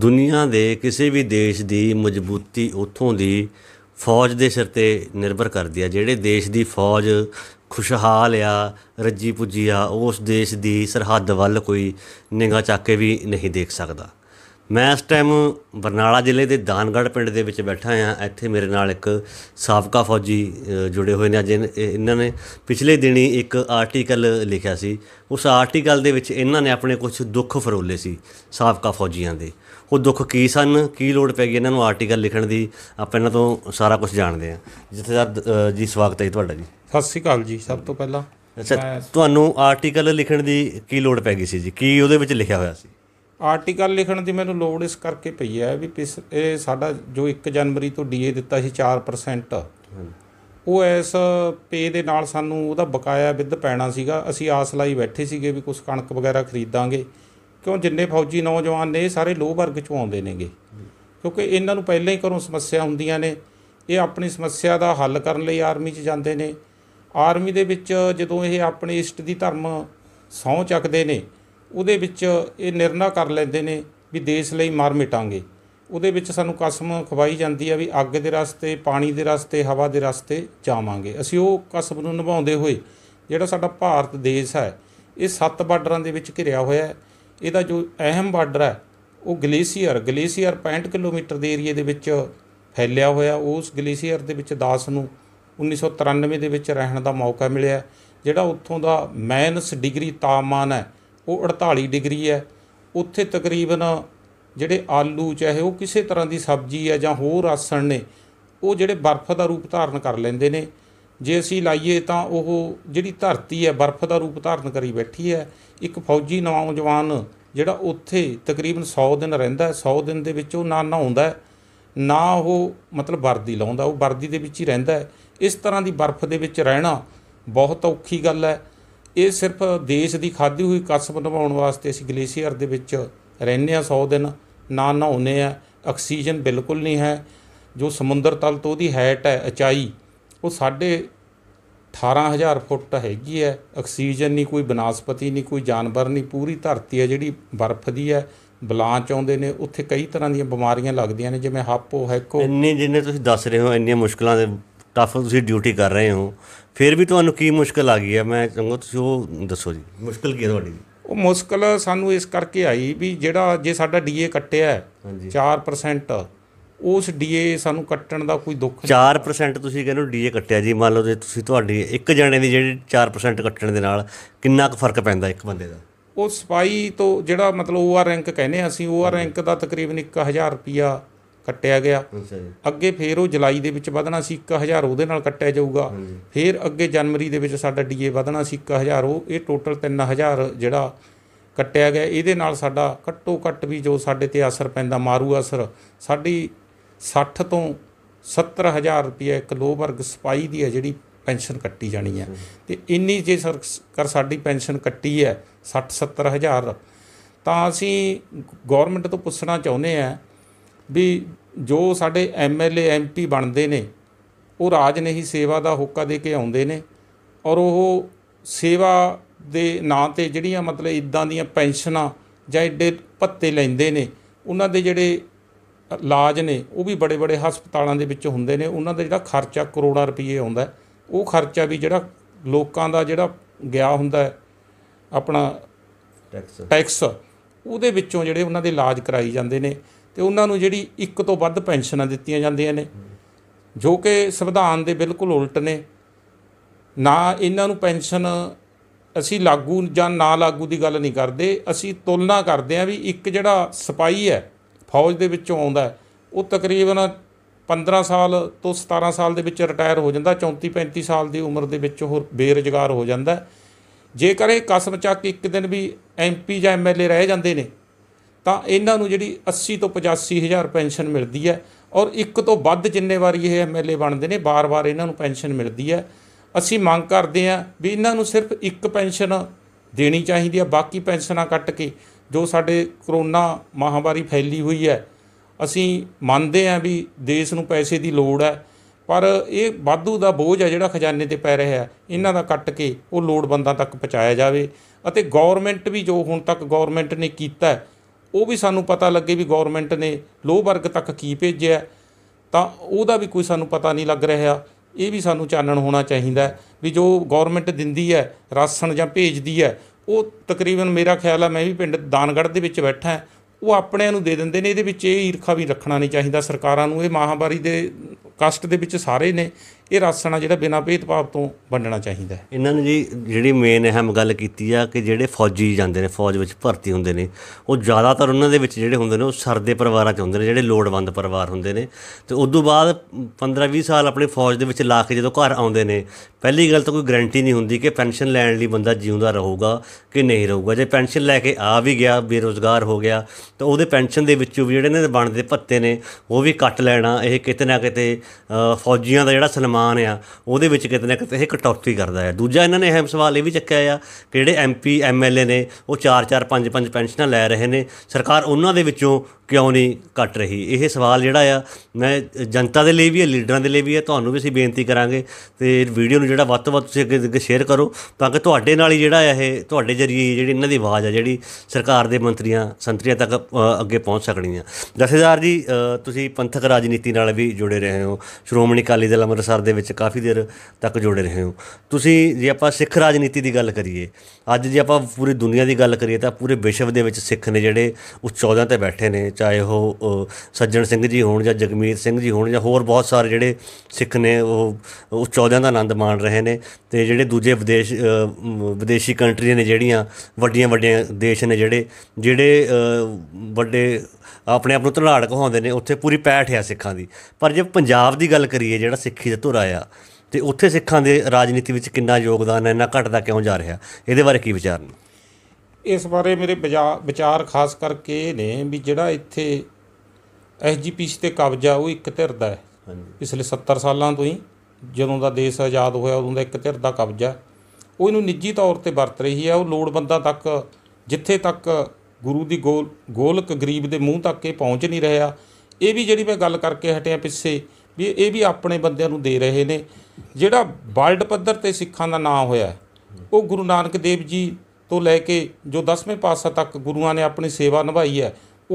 ਦੁਨੀਆ ਦੇ ਕਿਸੇ ਵੀ ਦੇਸ਼ ਦੀ ਮਜ਼ਬੂਤੀ ਉਥੋਂ ਦੀ ਫੌਜ ਦੇ ਸਿਰ ਤੇ ਨਿਰਭਰ ਕਰਦੀ ਆ ਜਿਹੜੇ ਦੇਸ਼ ਦੀ ਫੌਜ ਖੁਸ਼ਹਾਲ ਆ ਰੱਜੀ ਪੁੱਜੀ ਆ ਉਸ ਦੇਸ਼ ਦੀ ਸਰਹੱਦ ਵੱਲ ਕੋਈ ਨਿਗਾਹ ਚੱਕ ਕੇ ਵੀ ਨਹੀਂ ਦੇਖ ਸਕਦਾ ਮੈਂ ਇਸ ਟਾਈਮ ਬਰਨਾਲਾ ਜ਼ਿਲ੍ਹੇ ਦੇ ਦਾਨਗੜ ਪਿੰਡ ਦੇ ਵਿੱਚ ਬੈਠਾ ਆ ਇੱਥੇ ਮੇਰੇ ਨਾਲ ਇੱਕ ਸਾਬਕਾ ਫੌਜੀ ਜੁੜੇ ਹੋਏ ਨੇ ਅੱਜ ਇਹਨਾਂ ਨੇ ਪਿਛਲੇ ਦਿਨੀ ਇੱਕ ਆਰਟੀਕਲ ਲਿਖਿਆ ਸੀ ਉਸ ਆਰਟੀਕਲ ਦੇ ਵਿੱਚ ਇਹਨਾਂ ਨੇ ਆਪਣੇ ਕੁਝ ਦੁੱਖ ਫਰੋਲੇ ਸੀ ਸਾਬਕਾ ਫੌਜੀਆਂ ਦੇ ਉਹ ਦੁੱਖ ਕੀ ਸਨ ਕੀ ਲੋੜ ਪੈ ਗਈ ਇਹਨਾਂ ਨੂੰ ਆਰਟੀਕਲ ਲਿਖਣ ਦੀ ਆਪਾਂ ਇਹਨਾਂ ਤੋਂ ਸਾਰਾ ਕੁਝ ਜਾਣਦੇ ਆ ਜਿੱਥੇ ਜੀ ਸਵਾਗਤ ਹੈ ਤੁਹਾਡਾ ਜੀ ਸਤਿ ਸ੍ਰੀ ਅਕਾਲ ਜੀ ਸਭ ਤੋਂ ਪਹਿਲਾਂ ਅੱਛਾ ਤੁਹਾਨੂੰ ਆਰਟੀਕਲ ਲਿਖਣ ਦੀ ਕੀ ਲੋੜ ਪੈ ਗਈ ਸੀ ਜੀ ਕੀ ਉਹਦੇ ਵਿੱਚ ਲਿਖਿਆ ਹੋਇਆ ਸੀ ਆਰਟੀਕਲ ਲਿਖਣ ਦੀ ਮੈਨੂੰ ਲੋੜ ਇਸ ਕਰਕੇ ਪਈ ਹੈ ਵੀ ਇਹ ਸਾਡਾ ਜੋ 1 ਜਨਵਰੀ ਤੋਂ ਡੀਏ ਦਿੱਤਾ ਸੀ 4% ਉਹ ਐਸ ਪੇ ਦੇ ਨਾਲ ਸਾਨੂੰ ਉਹਦਾ ਬਕਾਇਆ ਵਿੱਦ ਪੈਣਾ ਸੀਗਾ ਅਸੀਂ ਆਸ ਲਾਈ ਬੈਠੇ ਸੀਗੇ ਵੀ ਕੁਝ ਕਣਕ ਵਗੈਰਾ ਖਰੀਦਾਂਗੇ ਕਿਉਂ ਜਿੰਨੇ ਫੌਜੀ ਨੌਜਵਾਨ ਨੇ ਸਾਰੇ ਲੋਹ ਵਰਗ ਚੋਂ ਆਉਂਦੇ ਨੇਗੇ ਕਿਉਂਕਿ ਇਹਨਾਂ ਨੂੰ ਪਹਿਲਾਂ ਹੀ ਘਰੋਂ ਸਮੱਸਿਆ ਹੁੰਦੀਆਂ ਨੇ ਇਹ ਆਪਣੀ ਸਮੱਸਿਆ ਦਾ ਹੱਲ ਕਰਨ ਲਈ ਆਰਮੀ 'ਚ ਜਾਂਦੇ ਨੇ ਆਰਮੀ ਦੇ ਵਿੱਚ ਜਦੋਂ ਇਹ ਆਪਣੇ ਇਸ਼ਟ ਦੀ ਧਰਮ ਸੌਂ ਚੱਕਦੇ ਨੇ ਉਹਦੇ ਵਿੱਚ ਇਹ ਨਿਰਣਾ ਕਰ ਲੈਂਦੇ ਨੇ ਵੀ ਦੇਸ਼ ਲਈ ਮਰ ਮਿਟਾਂਗੇ ਉਹਦੇ ਵਿੱਚ ਸਾਨੂੰ ਕਸਮ ਖਵਾਈ ਜਾਂਦੀ ਆ ਵੀ ਅੱਗ ਦੇ ਰਸਤੇ ਪਾਣੀ ਦੇ ਰਸਤੇ ਹਵਾ ਦੇ ਰਸਤੇ ਜਾਵਾਂਗੇ ਅਸੀਂ ਉਹ ਕਸਮ ਨੂੰ ਨਿਭਾਉਂਦੇ ਹੋਏ ਜਿਹੜਾ ਸਾਡਾ ਭਾਰਤ ਦੇਸ਼ ਹੈ ਇਹ ਸੱਤ ਬਾਰਡਰਾਂ ਦੇ ਵਿੱਚ ਘਿਰਿਆ ਹੋਇਆ ਹੈ ਇਹਦਾ ਜੋ ਅਹਿਮ ਬਾਰਡਰ ਹੈ ਉਹ ਗਲੇਸ਼ੀਅਰ ਗਲੇਸ਼ੀਅਰ 65 ਕਿਲੋਮੀਟਰ ਦੇ ਏਰੀਏ ਦੇ ਵਿੱਚ ਫੈਲਿਆ ਹੋਇਆ ਉਸ ਗਲੇਸ਼ੀਅਰ ਦੇ ਵਿੱਚ ਦਾਸ ਨੂੰ 1993 ਦੇ ਵਿੱਚ ਰਹਿਣ ਦਾ ਮੌਕਾ ਮਿਲਿਆ ਜਿਹੜਾ ਉੱਥੋਂ ਦਾ ਮਾਈਨਸ ਡਿਗਰੀ ਤਾਪਮਾਨ ਹੈ ਉਹ 48 ਡਿਗਰੀ ਹੈ ਉੱਥੇ ਤਕਰੀਬਨ ਜਿਹੜੇ ਆਲੂ ਚਾਹੇ ਉਹ ਕਿਸੇ ਤਰ੍ਹਾਂ ਦੀ ਸਬਜ਼ੀ ਹੈ ਜਾਂ ਹੋਰ ਆਸਣ ਨੇ ਉਹ ਜਿਹੜੇ ਬਰਫ਼ ਦਾ ਰੂਪ ਧਾਰਨ ਕਰ ਲੈਂਦੇ ਨੇ ਜੇ ਅਸੀਂ ਲਾਈਏ ਤਾਂ ਉਹ ਜਿਹੜੀ ਧਰਤੀ ਹੈ ਬਰਫ਼ ਦਾ ਰੂਪ ਧਾਰਨ ਕਰੀ ਬੈਠੀ ਹੈ ਇੱਕ ਫੌਜੀ ਨੌਜਵਾਨ ਜਿਹੜਾ ਉੱਥੇ ਤਕਰੀਬਨ 100 ਦਿਨ ਰਹਿੰਦਾ ਹੈ 100 ਦਿਨ ਦੇ ਵਿੱਚ ਉਹ ਨਾ ਨਹਾਉਂਦਾ ਹੈ ਨਾ ਉਹ ਮਤਲਬ ਵਰਦੀ ਲਾਉਂਦਾ ਉਹ ਵਰਦੀ ਦੇ ਵਿੱਚ ਹੀ ਰਹਿੰਦਾ ਹੈ ਇਸ ਤਰ੍ਹਾਂ ਦੀ ਬਰਫ਼ ਦੇ ਵਿੱਚ ਰਹਿਣਾ ਬਹੁਤ ਔਖੀ ਗੱਲ ਹੈ ਇਹ ਸਿਰਫ ਦੇਸ਼ ਦੀ ਖਾਦੀ ਹੋਈ ਕਸਬ ਨਿਭਾਉਣ ਵਾਸਤੇ ਅਸੀਂ ਗਲੇਸ਼ੀਅਰ ਦੇ ਵਿੱਚ ਰਹਿੰਦੇ ਆ 100 ਦਿਨ ਨਾ ਨਹਾਉਨੇ ਆ ਆਕਸੀਜਨ ਬਿਲਕੁਲ ਨਹੀਂ ਹੈ ਜੋ ਸਮੁੰਦਰ ਤਲ ਤੋਂ ਉਹਦੀ ਹਾਈਟ ਹੈ ਉਚਾਈ ਉਹ ਸਾਡੇ 18000 ਫੁੱਟ ਹੈਗੀ ਹੈ ਆਕਸੀਜਨ ਨਹੀਂ ਕੋਈ ਬਨਸਪਤੀ ਨਹੀਂ ਕੋਈ ਜਾਨਵਰ ਨਹੀਂ ਪੂਰੀ ਧਰਤੀ ਹੈ ਜਿਹੜੀ ਬਰਫ਼ ਦੀ ਹੈ ਬਲਾਂਚ ਆਉਂਦੇ ਨੇ ਉੱਥੇ ਕਈ ਤਰ੍ਹਾਂ ਦੀਆਂ ਬਿਮਾਰੀਆਂ ਲੱਗਦੀਆਂ ਨੇ ਜਿਵੇਂ ਹਾਪੋ ਹੈਕੋ ਇੰਨੇ ਜਿੰਨੇ ਤੁਸੀਂ ਦੱਸ ਰਹੇ ਹੋ ਇੰਨੀਆਂ ਮੁਸ਼ਕਲਾਂ ਦੇ ਟਫ ਤੁਸੀਂ ਡਿਊਟੀ ਕਰ ਰਹੇ ਹੋ ਫਿਰ ਵੀ ਤੁਹਾਨੂੰ ਕੀ ਮੁਸ਼ਕਲ ਆ ਗਈ ਹੈ ਮੈਂ ਚੰਗੋ ਤੁਸੀਂ ਉਹ ਦੱਸੋ ਜੀ ਮੁਸ਼ਕਲ ਕੀ ਹੈ ਤੁਹਾਡੀ ਉਹ ਮੁਸ਼ਕਲ ਸਾਨੂੰ ਇਸ ਕਰਕੇ ਆਈ ਵੀ ਜਿਹੜਾ ਜੇ ਸਾਡਾ ਡੀਏ ਕੱਟਿਆ 4% ਉਸ ਡੀਏ ਸਾਨੂੰ ਕੱਟਣ ਦਾ ਕੋਈ ਦੁੱਖ 4% ਤੁਸੀਂ ਕਹਿੰਦੇ ਹੋ ਡੀਏ ਕੱਟਿਆ ਜੀ ਮੰਨ ਲਓ ਜੇ ਤੁਸੀਂ ਤੁਹਾਡੀ ਇੱਕ ਜਣੇ ਦੀ ਜਿਹੜੀ 4% ਕੱਟਣ ਦੇ ਨਾਲ ਕਿੰਨਾ ਕੁ ਫਰਕ ਪੈਂਦਾ ਇੱਕ ਬੰਦੇ ਦਾ ਉਹ ਸਪਾਈ ਤੋਂ ਜਿਹੜਾ ਮਤਲਬ ਓਆਰ ਰੈਂਕ ਕਹਿੰਦੇ ਅਸੀਂ ਓਆਰ ਰੈਂਕ ਦਾ ਤਕਰੀਬਨ 1000 ਰੁਪਿਆ ਕੱਟਿਆ ਗਿਆ ਅੱਗੇ ਫੇਰ ਉਹ ਜੁਲਾਈ ਦੇ ਵਿੱਚ ਵਧਣਾ ਸੀ 1000 ਉਹਦੇ ਨਾਲ ਕੱਟਿਆ ਜਾਊਗਾ ਫੇਰ ਅੱਗੇ ਜਨਵਰੀ ਦੇ ਵਿੱਚ ਸਾਡਾ ਡੀਏ ਵਧਣਾ ਸੀ 1000 ਉਹ ਇਹ ਟੋਟਲ 3000 ਜਿਹੜਾ ਕੱਟਿਆ ਗਿਆ ਇਹਦੇ ਨਾਲ ਸਾਡਾ ਘੱਟੋ ਘੱਟ ਵੀ ਜੋ ਸਾਡੇ ਤੇ ਅਸਰ ਪੈਂਦਾ ਮਾਰੂ ਅਸਰ ਸਾਡੀ 60 ਤੋਂ 70000 ਰੁਪਏ ਇੱਕ ਲੋ ਵਰਗ ਸਪਾਈ ਦੀ ਹੈ ਜਿਹੜੀ ਪੈਨਸ਼ਨ ਕੱਟੀ ਜਾਣੀ ਹੈ ਤੇ ਇੰਨੀ ਜੇ ਸਰਕਾਰ ਸਾਡੀ ਪੈਨਸ਼ਨ ਕੱਟੀ ਹੈ 60 70000 ਤਾਂ ਅਸੀਂ ਗਵਰਨਮੈਂਟ ਤੋਂ ਪੁੱਛਣਾ ਚਾਹੁੰਦੇ ਆ ਵੀ ਜੋ ਸਾਡੇ ਐਮਐਲਏ ਐਮਪੀ ਬਣਦੇ ਨੇ ਉਹ ਰਾਜ ਨਹੀਂ ਸੇਵਾ ਦਾ ਹੋਕਾ ਦੇ ਕੇ ਆਉਂਦੇ ਨੇ ਔਰ ਉਹ ਸੇਵਾ ਦੇ ਨਾਂ ਤੇ ਜਿਹੜੀਆਂ ਮਤਲਬ ਇਦਾਂ ਦੀਆਂ ਪੈਨਸ਼ਨਾਂ ਜਾਂ ਏਡੇ ਪੱਤੇ ਲੈਂਦੇ ਨੇ ਉਹਨਾਂ ਦੇ ਜਿਹੜੇ ਇਲਾਜ ਨੇ ਉਹ ਵੀ ਬੜੇ ਬੜੇ ਹਸਪਤਾਲਾਂ ਦੇ ਵਿੱਚ ਹੁੰਦੇ ਨੇ ਉਹਨਾਂ ਦਾ ਜਿਹੜਾ ਖਰਚਾ ਕਰੋੜਾਂ ਰੁਪਏ ਆਉਂਦਾ ਉਹ ਖਰਚਾ ਵੀ ਜਿਹੜਾ ਲੋਕਾਂ ਦਾ ਜਿਹੜਾ ਗਿਆ ਹੁੰਦਾ ਆਪਣਾ ਟੈਕਸ ਟੈਕਸ ਉਹਦੇ ਵਿੱਚੋਂ ਜਿਹੜੇ ਉਹਨਾਂ ਦੇ ਇਲਾਜ ਕਰਾਈ ਜਾਂਦੇ ਨੇ ਤੇ ਉਹਨਾਂ ਨੂੰ ਜਿਹੜੀ ਇੱਕ ਤੋਂ ਵੱਧ ਪੈਨਸ਼ਨਾਂ ਦਿੱਤੀਆਂ ਜਾਂਦੀਆਂ ਨੇ ਜੋ ਕਿ ਸੰਵਿਧਾਨ ਦੇ ਬਿਲਕੁਲ ਉਲਟ ਨੇ ਨਾ ਇਹਨਾਂ ਨੂੰ ਪੈਨਸ਼ਨ ਅਸੀਂ ਲਾਗੂ ਜਾਂ ਨਾ ਲਾਗੂ ਦੀ ਗੱਲ ਨਹੀਂ ਕਰਦੇ ਅਸੀਂ ਤੁਲਨਾ ਕਰਦੇ ਆ ਵੀ ਇੱਕ ਜਿਹੜਾ ਸਿਪਾਈ ਹੈ ਫੌਜ ਦੇ ਵਿੱਚੋਂ ਆਉਂਦਾ ਉਹ ਤਕਰੀਬਨ 15 ਸਾਲ ਤੋਂ 17 ਸਾਲ ਦੇ ਵਿੱਚ ਰਿਟਾਇਰ ਹੋ ਜਾਂਦਾ 34 35 ਸਾਲ ਦੀ ਉਮਰ ਦੇ ਵਿੱਚ ਉਹ ਬੇਰੁਜ਼ਗਾਰ ਹੋ ਜਾਂਦਾ ਜੇਕਰ ਇਹ ਕਸਮ ਚੱਕ ਇੱਕ ਦਿਨ ਵੀ ਐਮਪੀ ਜਾਂ ਐਮਐਲਏ ਰਹਿ ਜਾਂਦੇ ਨੇ ਤਾਂ ਇਹਨਾਂ ਨੂੰ ਜਿਹੜੀ 80 ਤੋਂ 85000 ਪੈਨਸ਼ਨ ਮਿਲਦੀ ਹੈ ਔਰ ਇੱਕ ਤੋਂ ਵੱਧ ਜਿੰਨੇ ਵਾਰੀ ਇਹ ਐਮਐਲਏ ਬਣਦੇ ਨੇ ਬਾਰ-ਬਾਰ ਇਹਨਾਂ ਨੂੰ ਪੈਨਸ਼ਨ ਮਿਲਦੀ ਹੈ ਅਸੀਂ ਮੰਗ ਕਰਦੇ ਹਾਂ ਵੀ ਇਹਨਾਂ ਨੂੰ ਸਿਰਫ ਇੱਕ ਪੈਨਸ਼ਨ ਦੇਣੀ ਚਾਹੀਦੀ ਹੈ ਬਾਕੀ ਪੈਨਸ਼ਨਾਂ ਕੱਟ ਕੇ ਜੋ ਸਾਡੇ ਕਰੋਨਾ ਮਹਾਮਾਰੀ ਫੈਲੀ ਹੋਈ ਹੈ ਅਸੀਂ ਮੰਨਦੇ ਆਂ ਵੀ ਦੇਸ਼ ਨੂੰ ਪੈਸੇ ਦੀ ਲੋੜ ਹੈ ਪਰ ਇਹ ਵਾਧੂ ਦਾ ਬੋਝ ਹੈ ਜਿਹੜਾ ਖਜ਼ਾਨੇ ਤੇ ਪੈ ਰਿਹਾ ਹੈ ਇਹਨਾਂ ਦਾ ਕੱਟ ਕੇ ਉਹ ਲੋੜਵੰਦਾਂ ਤੱਕ ਪਹੁੰਚਾਇਆ ਜਾਵੇ ਅਤੇ ਗਵਰਨਮੈਂਟ ਵੀ ਜੋ ਹੁਣ ਤੱਕ ਗਵਰਨਮੈਂਟ ਨੇ ਕੀਤਾ ਉਹ ਵੀ ਸਾਨੂੰ ਪਤਾ ਲੱਗੇ ਵੀ ਗਵਰਨਮੈਂਟ ਨੇ ਲੋਹ ਵਰਗ ਤੱਕ ਕੀ ਭੇਜਿਆ ਤਾਂ ਉਹਦਾ ਵੀ ਕੋਈ ਸਾਨੂੰ ਪਤਾ ਨਹੀਂ ਲੱਗ ਰਿਹਾ ਇਹ ਵੀ ਸਾਨੂੰ ਚਾਨਣ ਹੋਣਾ ਚਾਹੀਦਾ ਵੀ ਜੋ ਗਵਰਨਮੈਂਟ ਦਿੰਦੀ ਹੈ ਰਾਸ਼ਨ ਜਾਂ ਭੇਜਦੀ ਹੈ ਉਹ ਤਕਰੀਬਨ ਮੇਰਾ ਖਿਆਲ ਆ ਮੈਂ ਵੀ ਪਿੰਡ ਦਾਨਗੜ੍ਹ ਦੇ ਵਿੱਚ ਬੈਠਾ ਉਹ ਆਪਣਿਆਂ ਨੂੰ ਦੇ ਦਿੰਦੇ ਨੇ ਇਹਦੇ ਵਿੱਚ ਇਹ ਈਰਖਾ ਵੀ ਰੱਖਣਾ ਨਹੀਂ ਚਾਹੀਦਾ ਸਰਕਾਰਾਂ ਨੂੰ ਇਹ ਮਹਾਮਾਰੀ ਦੇ ਕਸ਼ਟ ਦੇ ਵਿੱਚ ਸਾਰੇ ਨੇ ਇਹ ਰਾਸਣਾ ਜਿਹੜਾ ਬਿਨਾਂ ਭੇਦਭਾਵ ਤੋਂ ਵੰਡਣਾ ਚਾਹੀਦਾ ਹੈ ਇਹਨਾਂ ਨੇ ਜੀ ਜਿਹੜੀ ਮੇਨ ਅਹਿਮ ਗੱਲ ਕੀਤੀ ਆ ਕਿ ਜਿਹੜੇ ਫੌਜੀ ਜਾਂਦੇ ਨੇ ਫੌਜ ਵਿੱਚ ਭਰਤੀ ਹੁੰਦੇ ਨੇ ਉਹ ਜ਼ਿਆਦਾਤਰ ਉਹਨਾਂ ਦੇ ਵਿੱਚ ਜਿਹੜੇ ਹੁੰਦੇ ਨੇ ਉਹ ਸਰਦੇ ਪਰਿਵਾਰਾਂ 'ਚ ਹੁੰਦੇ ਨੇ ਜਿਹੜੇ ਲੋੜਵੰਦ ਪਰਿਵਾਰ ਹੁੰਦੇ ਨੇ ਤੇ ਉਸ ਤੋਂ ਬਾਅਦ 15-20 ਸਾਲ ਆਪਣੇ ਫੌਜ ਦੇ ਵਿੱਚ ਲਾ ਕੇ ਜਦੋਂ ਘਰ ਆਉਂਦੇ ਨੇ ਪਹਿਲੀ ਗੱਲ ਤਾਂ ਕੋਈ ਗਾਰੰਟੀ ਨਹੀਂ ਹੁੰਦੀ ਕਿ ਪੈਨਸ਼ਨ ਲੈਣ ਲਈ ਬੰਦਾ ਜਿਉਂਦਾ ਰਹੂਗਾ ਕਿ ਨਹੀਂ ਰਹੂਗਾ ਜੇ ਪੈਨਸ਼ਨ ਲੈ ਕੇ ਆ ਵੀ ਗਿਆ ਬੇਰੋਜ਼ਗਾਰ ਹੋ ਗਿਆ ਤਾਂ ਉਹਦੇ ਪੈਨਸ਼ਨ ਦੇ ਵਿੱਚੋਂ ਵੀ ਜਿਹੜੇ ਨੇ ਬਣਦੇ ਭੱਤੇ ਨੇ ਉਹ ਵੀ ਕੱਟ ਲੈਣਾ ਇਹ ਕਿਤੇ ਨਾ ਕਿਤੇ ਫੌਜੀਆਂ ਦਾ ਜਿਹੜਾ ਸਨਮਾਨ ਮਾਨ ਆ ਉਹਦੇ ਵਿੱਚ ਕਿਤੇ ਨਾ ਕਿਤੇ ਇਹ ਕਟੌਤੀ ਕਰਦਾ ਹੈ ਦੂਜਾ ਇਹਨਾਂ ਨੇ ਅਹਿਮ ਸਵਾਲ ਇਹ ਵੀ ਚੱਕਿਆ ਆ ਕਿ ਜਿਹੜੇ ਐਮਪੀ ਐਮਐਲਏ ਨੇ ਉਹ 4-4 5-5 ਪੈਨਸ਼ਨਾਂ ਲੈ ਰਹੇ ਨੇ ਸਰਕਾਰ ਉਹਨਾਂ ਦੇ ਵਿੱਚੋਂ ਕਿਉਂ ਨਹੀਂ ਘਟ ਰਹੀ ਇਹ ਸਵਾਲ ਜਿਹੜਾ ਆ ਮੈਂ ਜਨਤਾ ਦੇ ਲਈ ਵੀ ਹੈ ਲੀਡਰਾਂ ਦੇ ਲਈ ਵੀ ਹੈ ਤੁਹਾਨੂੰ ਵੀ ਅਸੀਂ ਬੇਨਤੀ ਕਰਾਂਗੇ ਤੇ ਵੀਡੀਓ ਨੂੰ ਜਿਹੜਾ ਵੱਧ ਤੋਂ ਵੱਧ ਤੁਸੀਂ ਅੱਗੇ ਅੱਗੇ ਸ਼ੇਅਰ ਕਰੋ ਤਾਂ ਕਿ ਤੁਹਾਡੇ ਨਾਲ ਹੀ ਜਿਹੜਾ ਇਹ ਤੁਹਾਡੇ ਜਰੀਏ ਜਿਹੜੀ ਇਹਨਾਂ ਦੀ ਆਵਾਜ਼ ਆ ਜਿਹੜੀ ਸਰਕਾਰ ਦੇ ਮੰਤਰੀਆਂ ਸੰਤਰੀਆਂ ਤੱਕ ਅੱਗੇ ਪਹੁੰਚ ਸਕਣੀ ਆ ਜਥੇਦਾਰ ਜੀ ਤੁਸੀਂ ਪੰਥਕ ਰਾਜਨੀਤੀ ਨਾਲ ਵੀ ਜੁੜੇ ਰਹੇ ਹੋ ਸ਼੍ਰੋਮਣੀ ਅਕਾਲੀ ਦਲ ਅੰਮ੍ਰਿਤਸਰ ਦੇ ਵਿੱਚ ਕਾਫੀ ਦੇਰ ਤੱਕ ਜੁੜੇ ਰਹੇ ਹੋ ਤੁਸੀਂ ਜੇ ਆਪਾਂ ਸਿੱਖ ਰਾਜਨੀਤੀ ਦੀ ਗੱਲ ਕਰੀਏ ਅੱਜ ਜੇ ਆਪਾਂ ਪੂਰੀ ਦੁਨੀਆ ਦੀ ਗੱਲ ਕਰੀਏ ਤਾਂ ਪੂਰੇ ਵਿਸ਼ਵ ਦੇ ਵਿੱਚ ਸਿੱਖ ਨੇ ਜਿਹੜੇ ਉਹ 14 ਤੇ ਬੈਠੇ ਨੇ ਚਾਹੇ ਉਹ ਸੱਜਣ ਸਿੰਘ ਜੀ ਹੋਣ ਜਾਂ ਜਗਮੀਤ ਸਿੰਘ ਜੀ ਹੋਣ ਜਾਂ ਹੋਰ ਬਹੁਤ ਸਾਰੇ ਜਿਹੜੇ ਸਿੱਖ ਨੇ ਉਹ ਉਸ ਚੌਦਿਆਂ ਦਾ ਆਨੰਦ ਮਾਣ ਰਹੇ ਨੇ ਤੇ ਜਿਹੜੇ ਦੂਜੇ ਵਿਦੇਸ਼ ਵਿਦੇਸ਼ੀ ਕੰਟਰੀਆਂ ਨੇ ਜਿਹੜੀਆਂ ਵੱਡੀਆਂ ਵੱਡੀਆਂ ਦੇਸ਼ ਨੇ ਜਿਹੜੇ ਜਿਹੜੇ ਵੱਡੇ ਆਪਣੇ ਆਪ ਨੂੰ ਧਨਾੜ ਕਹਾਉਂਦੇ ਨੇ ਉੱਥੇ ਪੂਰੀ ਪੈਠ ਆ ਸਿੱਖਾਂ ਦੀ ਪਰ ਜੇ ਪੰਜਾਬ ਦੀ ਗੱਲ ਕਰੀਏ ਜਿਹੜਾ ਸਿੱਖੀ ਦਾ ਧੁਰਾ ਆ ਤੇ ਉੱਥੇ ਸਿੱਖਾਂ ਦੇ ਰਾਜਨੀਤੀ ਵਿੱਚ ਕਿੰਨਾ ਯੋਗਦਾਨ ਹੈ ਇੰਨਾ ਘਟਦਾ ਕਿਉਂ ਜਾ ਰਿਹਾ ਇਹਦੇ ਬਾਰੇ ਕੀ ਵਿਚਾਰ ਨੇ ਇਸ ਬਾਰੇ ਮੇਰੇ ਵਿਚਾਰ ਖਾਸ ਕਰਕੇ ਨੇ ਵੀ ਜਿਹੜਾ ਇੱਥੇ ਐਸਜੀਪੀਸੀ ਤੇ ਕਬਜ਼ਾ ਉਹ ਇੱਕ ਧਿਰ ਦਾ ਹੈ ਪਿਛਲੇ 70 ਸਾਲਾਂ ਤੋਂ ਹੀ ਜਦੋਂ ਦਾ ਦੇਸ਼ ਆਜ਼ਾਦ ਹੋਇਆ ਉਦੋਂ ਦਾ ਇੱਕ ਧਿਰ ਦਾ ਕਬਜ਼ਾ ਉਹ ਇਹਨੂੰ ਨਿੱਜੀ ਤੌਰ ਤੇ ਵਰਤ ਰਹੀ ਹੈ ਉਹ ਲੋੜਵੰਦਾਂ ਤੱਕ ਜਿੱਥੇ ਤੱਕ ਗੁਰੂ ਦੀ ਗੋਲ ਗੋਲਕ ਗਰੀਬ ਦੇ ਮੂੰਹ ਤੱਕ ਇਹ ਪਹੁੰਚ ਨਹੀਂ ਰਿਹਾ ਇਹ ਵੀ ਜਿਹੜੀ ਮੈਂ ਗੱਲ ਕਰਕੇ ਹਟਿਆ ਪਿੱਛੇ ਵੀ ਇਹ ਵੀ ਆਪਣੇ ਬੰਦਿਆਂ ਨੂੰ ਦੇ ਰਹੇ ਨੇ ਜਿਹੜਾ ਵਰਲਡ ਪੱਧਰ ਤੇ ਸਿੱਖਾਂ ਦਾ ਨਾਂ ਹੋਇਆ ਉਹ ਗੁਰੂ ਨਾਨਕ ਦੇਵ ਜੀ ਤੋਂ ਲੈ ਕੇ ਜੋ 10ਵੇਂ ਪਾਤਸ਼ਾਹ ਤੱਕ ਗੁਰੂਆਂ ਨੇ ਆਪਣੀ ਸੇਵਾ ਨਿਭਾਈ ਹੈ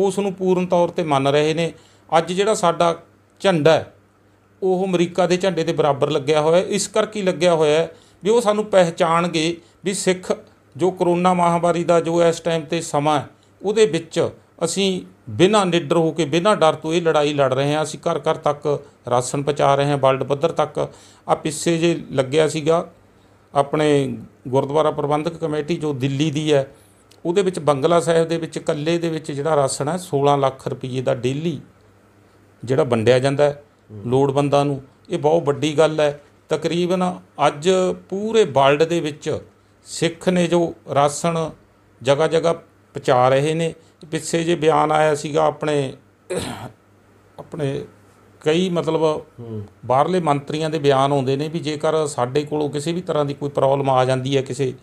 ਉਸ ਨੂੰ ਪੂਰਨ ਤੌਰ ਤੇ ਮੰਨ ਰਹੇ ਨੇ ਅੱਜ ਜਿਹੜਾ ਸਾਡਾ ਝੰਡਾ ਉਹ ਅਮਰੀਕਾ ਦੇ ਝੰਡੇ ਦੇ ਬਰਾਬਰ ਲੱਗਿਆ ਹੋਇਆ ਇਸ ਕਰਕੇ ਲੱਗਿਆ ਹੋਇਆ ਹੈ ਵੀ ਉਹ ਸਾਨੂੰ ਪਹਿਚਾਣਗੇ ਵੀ ਸਿੱਖ ਜੋ ਕਰੋਨਾ ਮਹਾਮਾਰੀ ਦਾ ਜੋ ਇਸ ਟਾਈਮ ਤੇ ਸਮਾਂ ਉਹਦੇ ਵਿੱਚ ਅਸੀਂ ਬਿਨਾਂ ਨਿੱਡਰ ਹੋ ਕੇ ਬਿਨਾਂ ਡਰ ਤੋਂ ਇਹ ਲੜਾਈ ਲੜ ਰਹੇ ਹਾਂ ਅਸੀਂ ਘਰ ਘਰ ਤੱਕ ਰਾਸ਼ਨ ਪਹੁੰਚਾ ਰਹੇ ਹਾਂ ਵਰਲਡ ਪੱਧਰ ਤੱਕ ਆ ਪਿੱਛੇ ਜੇ ਲੱਗਿਆ ਸੀਗਾ ਆਪਣੇ ਗੁਰਦੁਆਰਾ ਪ੍ਰਬੰਧਕ ਕਮੇਟੀ ਜੋ ਦਿੱਲੀ ਦੀ ਹੈ ਉਹਦੇ ਵਿੱਚ ਬੰਗਲਾ ਸਾਹਿਬ ਦੇ ਵਿੱਚ ਇਕੱਲੇ ਦੇ ਵਿੱਚ ਜਿਹੜਾ ਰਾਸ਼ਨ ਹੈ 16 ਲੱਖ ਰੁਪਏ ਦਾ ਡੇਲੀ ਜਿਹੜਾ ਵੰਡਿਆ ਜਾਂਦਾ ਲੋੜਵੰਦਾਂ ਨੂੰ ਇਹ ਬਹੁਤ ਵੱਡੀ ਗੱਲ ਹੈ ਤਕਰੀਬਨ ਅੱਜ ਪੂਰੇ ਵਰਲਡ ਦੇ ਵਿੱਚ ਸਿੱਖ ਨੇ ਜੋ ਰਾਸ਼ਨ ਜਗਾ ਜਗਾ ਪਹੁੰਚਾ ਰਹੇ ਨੇ ਪਿੱਛੇ ਜੇ ਬਿਆਨ ਆਇਆ ਸੀਗਾ ਆਪਣੇ ਆਪਣੇ ਕਈ ਮਤਲਬ ਬਾਹਰਲੇ ਮੰਤਰੀਆਂ ਦੇ ਬਿਆਨ ਆਉਂਦੇ ਨੇ ਵੀ ਜੇਕਰ ਸਾਡੇ ਕੋਲੋਂ ਕਿਸੇ ਵੀ ਤਰ੍ਹਾਂ ਦੀ ਕੋਈ ਪ੍ਰੋਬਲਮ ਆ ਜਾਂਦੀ ਹੈ ਕਿਸੇ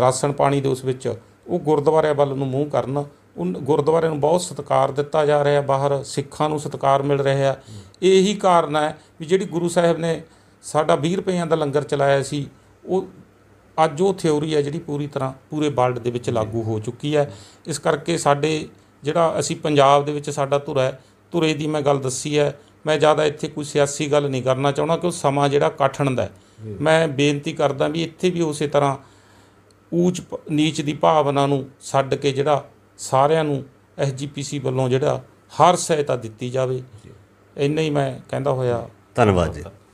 ਰਾਸ਼ਨ ਪਾਣੀ ਦੇ ਉਸ ਵਿੱਚ ਉਹ ਗੁਰਦੁਆਰਿਆਂ ਵੱਲ ਨੂੰ ਮੂੰਹ ਕਰਨ ਉਹ ਗੁਰਦੁਆਰਿਆਂ ਨੂੰ ਬਹੁਤ ਸਤਿਕਾਰ ਦਿੱਤਾ ਜਾ ਰਿਹਾ ਬਾਹਰ ਸਿੱਖਾਂ ਨੂੰ ਸਤਿਕਾਰ ਮਿਲ ਰਿਹਾ ਇਹੀ ਕਾਰਨ ਹੈ ਵੀ ਜਿਹੜੀ ਗੁਰੂ ਸਾਹਿਬ ਨੇ ਸਾਡਾ 20 ਰੁਪਈਆਂ ਦਾ ਲੰਗਰ ਚਲਾਇਆ ਸੀ ਉਹ ਅੱਜ ਉਹ ਥਿਉਰੀ ਹੈ ਜਿਹੜੀ ਪੂਰੀ ਤਰ੍ਹਾਂ ਪੂਰੇ ਵਰਲਡ ਦੇ ਵਿੱਚ ਲਾਗੂ ਹੋ ਚੁੱਕੀ ਹੈ ਇਸ ਕਰਕੇ ਸਾਡੇ ਜਿਹੜਾ ਅਸੀਂ ਪੰਜਾਬ ਦੇ ਵਿੱਚ ਸਾਡਾ ਧੁਰਾ ਹੈ ਧੁਰੇ ਦੀ ਮੈਂ ਗੱਲ ਦੱਸੀ ਹੈ ਮੈਂ ਜ਼ਿਆਦਾ ਇੱਥੇ ਕੋਈ ਸਿਆਸੀ ਗੱਲ ਨਹੀਂ ਕਰਨਾ ਚਾਹੁੰਦਾ ਕਿਉਂਕਿ ਸਮਾਂ ਜਿਹੜਾ ਕਾਠਣ ਦਾ ਮੈਂ ਬੇਨਤੀ ਕਰਦਾ ਵੀ ਇੱਥੇ ਵੀ ਉਸੇ ਤਰ੍ਹਾਂ ਊਚ ਨੀਚ ਦੀ ਭਾਵਨਾ ਨੂੰ ਛੱਡ ਕੇ ਜਿਹੜਾ ਸਾਰਿਆਂ ਨੂੰ ਐਸਜੀਪੀਸੀ ਵੱਲੋਂ ਜਿਹੜਾ ਹਰ ਸਹਾਇਤਾ ਦਿੱਤੀ ਜਾਵੇ ਇੰਨਾ ਹੀ ਮੈਂ ਕਹਿੰਦਾ ਹੋਇਆ ਧੰਨਵਾਦ ਜੀ